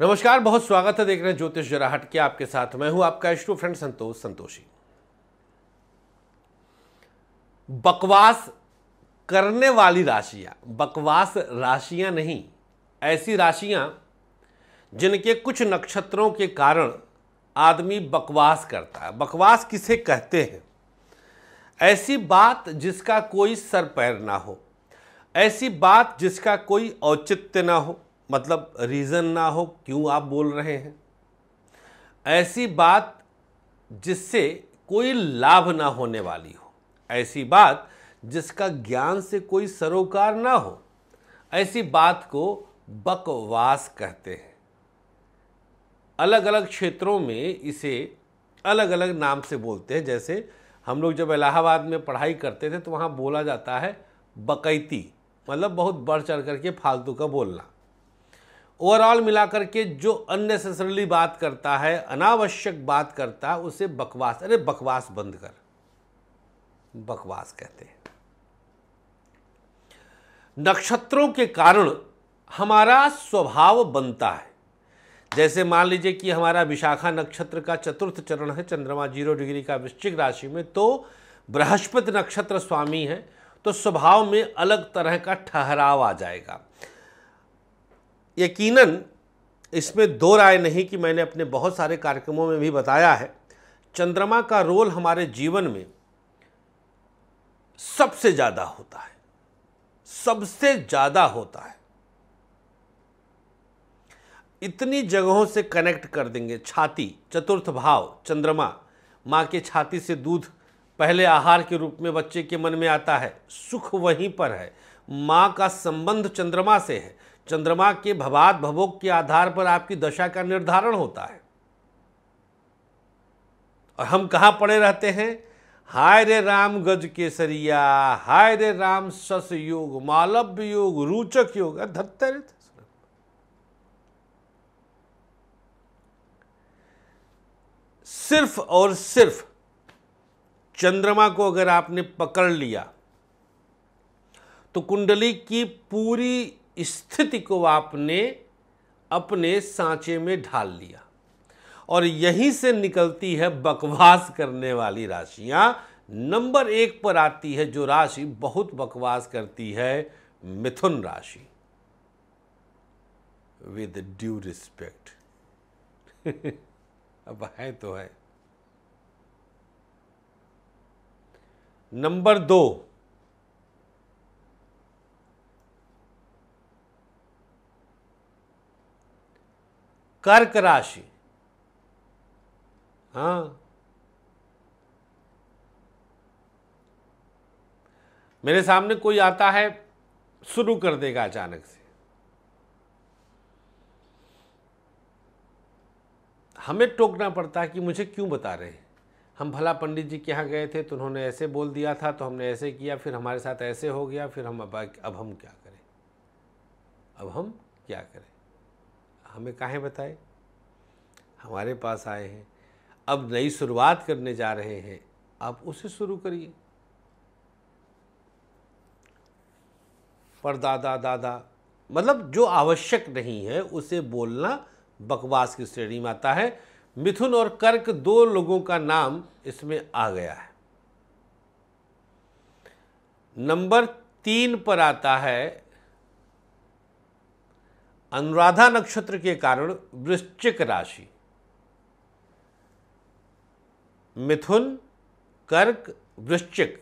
नमस्कार बहुत स्वागत है देख रहे हैं ज्योतिष जराहट के आपके साथ मैं हूं आपका इष्टो फ्रेंड संतोष संतोषी बकवास करने वाली राशियां बकवास राशियां नहीं ऐसी राशियां जिनके कुछ नक्षत्रों के कारण आदमी बकवास करता है बकवास किसे कहते हैं ऐसी बात जिसका कोई सर पैर ना हो ऐसी बात जिसका कोई औचित्य ना हो मतलब रीज़न ना हो क्यों आप बोल रहे हैं ऐसी बात जिससे कोई लाभ ना होने वाली हो ऐसी बात जिसका ज्ञान से कोई सरोकार ना हो ऐसी बात को बकवास कहते हैं अलग अलग क्षेत्रों में इसे अलग अलग नाम से बोलते हैं जैसे हम लोग जब इलाहाबाद में पढ़ाई करते थे तो वहाँ बोला जाता है बकैती मतलब बहुत बढ़ चढ़ करके फालतू का बोलना ओवरऑल मिलाकर के जो अननेसेसरली बात करता है अनावश्यक बात करता है उसे बकवास अरे बकवास बंद कर बकवास कहते हैं नक्षत्रों के कारण हमारा स्वभाव बनता है जैसे मान लीजिए कि हमारा विशाखा नक्षत्र का चतुर्थ चरण है चंद्रमा जीरो डिग्री का वृश्चिक राशि में तो बृहस्पति नक्षत्र स्वामी है तो स्वभाव में अलग तरह का ठहराव आ जाएगा यकीनन इसमें दो राय नहीं कि मैंने अपने बहुत सारे कार्यक्रमों में भी बताया है चंद्रमा का रोल हमारे जीवन में सबसे ज़्यादा होता है सबसे ज़्यादा होता है इतनी जगहों से कनेक्ट कर देंगे छाती चतुर्थ भाव चंद्रमा माँ के छाती से दूध पहले आहार के रूप में बच्चे के मन में आता है सुख वहीं पर है माँ का संबंध चंद्रमा से है चंद्रमा के भवाद भवोग के आधार पर आपकी दशा का निर्धारण होता है और हम कहाँ पड़े रहते हैं हाय रे राम गज केसरिया हाय रे राम सस योग मालव्य योग रूचक योग धत्तर सिर्फ और सिर्फ चंद्रमा को अगर आपने पकड़ लिया तो कुंडली की पूरी स्थिति को आपने अपने सांचे में ढाल लिया और यहीं से निकलती है बकवास करने वाली राशियां नंबर एक पर आती है जो राशि बहुत बकवास करती है मिथुन राशि विद ड्यू रिस्पेक्ट अब है तो है नंबर दो कर्क राशि हाँ मेरे सामने कोई आता है शुरू कर देगा अचानक से हमें टोकना पड़ता है कि मुझे क्यों बता रहे हैं हम भला पंडित जी के यहाँ गए थे तो उन्होंने ऐसे बोल दिया था तो हमने ऐसे किया फिर हमारे साथ ऐसे हो गया फिर हम अब अब हम क्या करें अब हम क्या करें हमें काहे बताए हमारे पास आए हैं अब नई शुरुआत करने जा रहे हैं आप उसे शुरू करिए दादा दादा मतलब जो आवश्यक नहीं है उसे बोलना बकवास की श्रेणी में आता है मिथुन और कर्क दो लोगों का नाम इसमें आ गया है नंबर तीन पर आता है अनुराधा नक्षत्र के कारण वृश्चिक राशि मिथुन कर्क वृश्चिक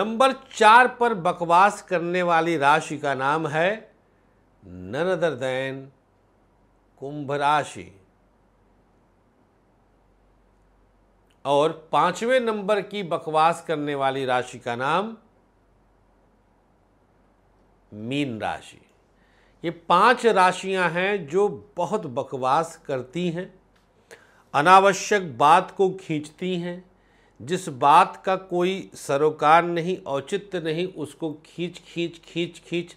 नंबर चार पर बकवास करने वाली राशि का नाम है नन कुंभ राशि और पांचवें नंबर की बकवास करने वाली राशि का नाम मीन राशि ये पांच राशियां हैं जो बहुत बकवास करती हैं अनावश्यक बात को खींचती हैं जिस बात का कोई सरोकार नहीं औचित्य नहीं उसको खींच खींच खींच खींच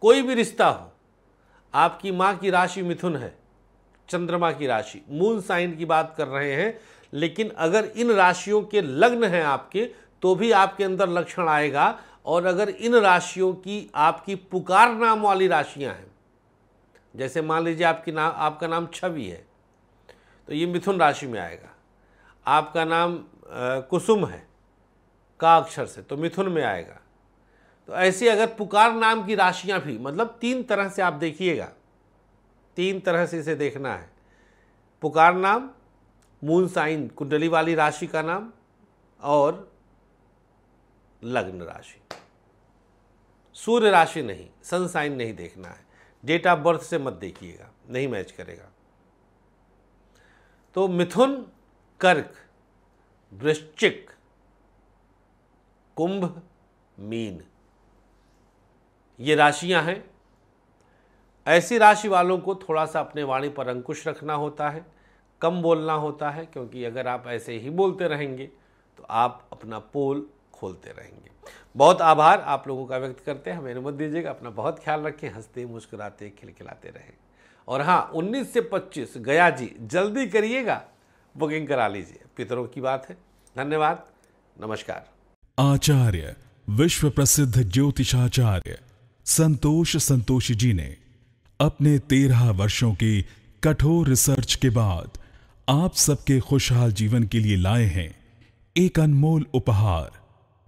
कोई भी रिश्ता हो आपकी माँ की राशि मिथुन है चंद्रमा की राशि मून साइन की बात कर रहे हैं लेकिन अगर इन राशियों के लग्न हैं आपके तो भी आपके अंदर लक्षण आएगा और अगर इन राशियों की आपकी पुकार नाम वाली राशियां हैं जैसे मान लीजिए आपकी नाम आपका नाम छवि है तो ये मिथुन राशि में आएगा आपका नाम कुसुम है का अक्षर से तो मिथुन में आएगा तो ऐसी अगर पुकार नाम की राशियां भी मतलब तीन तरह से आप देखिएगा तीन तरह से इसे देखना है पुकार नाम मून साइन कुंडली वाली राशि का नाम और लग्न राशि सूर्य राशि नहीं सन साइन नहीं देखना है डेट ऑफ बर्थ से मत देखिएगा नहीं मैच करेगा तो मिथुन कर्क वृश्चिक कुंभ मीन ये राशियां हैं ऐसी राशि वालों को थोड़ा सा अपने वाणी पर अंकुश रखना होता है कम बोलना होता है क्योंकि अगर आप ऐसे ही बोलते रहेंगे तो आप अपना पोल खोलते रहेंगे बहुत आभार आप लोगों का व्यक्त करते हैं हमें अनुमति दीजिएगा अपना बहुत ख्याल रखें हंसते मुस्कुराते खिलखिलाते रहें और हाँ 19 से 25 गया जी जल्दी करिएगा बुकिंग करा लीजिए पितरों की बात है धन्यवाद नमस्कार आचार्य विश्व प्रसिद्ध ज्योतिषाचार्य संतोष संतोषी जी ने अपने तेरह वर्षों की कठोर रिसर्च के बाद आप सबके खुशहाल जीवन के लिए लाए हैं एक अनमोल उपहार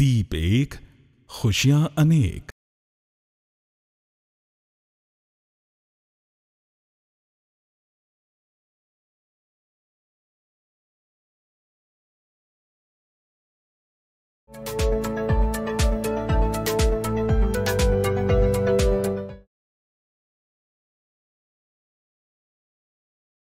दीप एक खुशियां अनेक thank you